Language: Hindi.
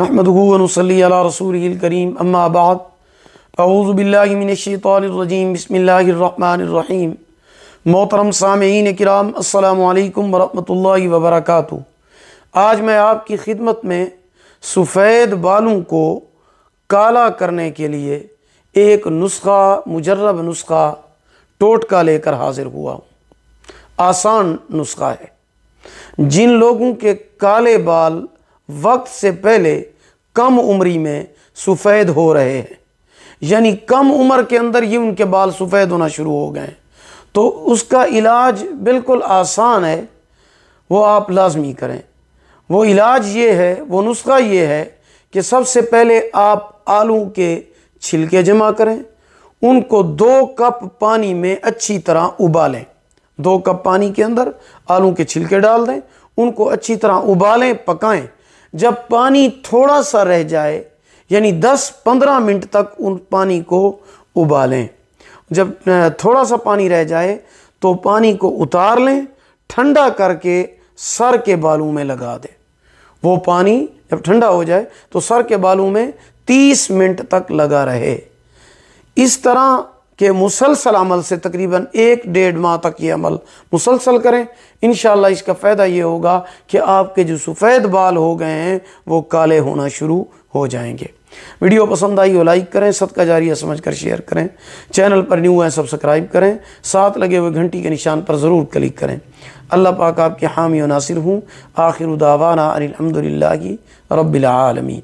नहमदूनसली रसूल करीम अम्माबाद अऊज़बिल्लिमिनशैतरजीम बसमीम मोहतरम सामीन कराम अल्लाम वरहि वबरक आज मैं आपकी खिदमत में सफ़ेद बालों को काला करने के लिए एक नुस्खा मुजरब नुस्खा टोटका लेकर हाजिर हुआ हूँ आसान नुस्खा है जिन लोगों के काले बाल वक्त से पहले कम उम्री में सफ़ेद हो रहे हैं यानी कम उम्र के अंदर ही उनके बाल सफ़ेद होना शुरू हो गए तो उसका इलाज बिल्कुल आसान है वो आप लाजमी करें वो इलाज ये है वो नुस्खा ये है कि सबसे पहले आप आलू के छिलके जमा करें उनको दो कप पानी में अच्छी तरह उबालें दो कप पानी के अंदर आलू के छिलके डाल दें उनको अच्छी तरह उबालें पकाएं जब पानी थोड़ा सा रह जाए यानी 10-15 मिनट तक उन पानी को उबालें जब थोड़ा सा पानी रह जाए तो पानी को उतार लें ठंडा करके सर के बालों में लगा दें वो पानी जब ठंडा हो जाए तो सर के बालों में 30 मिनट तक लगा रहे इस तरह कि मुसलसल अमल से तकरीबन एक डेढ़ माह तक ये अमल मुसलसल करें इन इसका फ़ायदा ये होगा कि आपके जो सफ़ेद बाल हो गए हैं वो काले होना शुरू हो जाएंगे वीडियो पसंद आई हो लाइक करें सदका जारी समझ कर शेयर करें चैनल पर न्यू हैं सब्सक्राइब करें साथ लगे हुए घंटी के निशान पर ज़रूर क्लिक करें अल्लाह पाक आपके हामी नासिर हूँ आखिर उदावाना अनिलहमदिल्ला रबालमी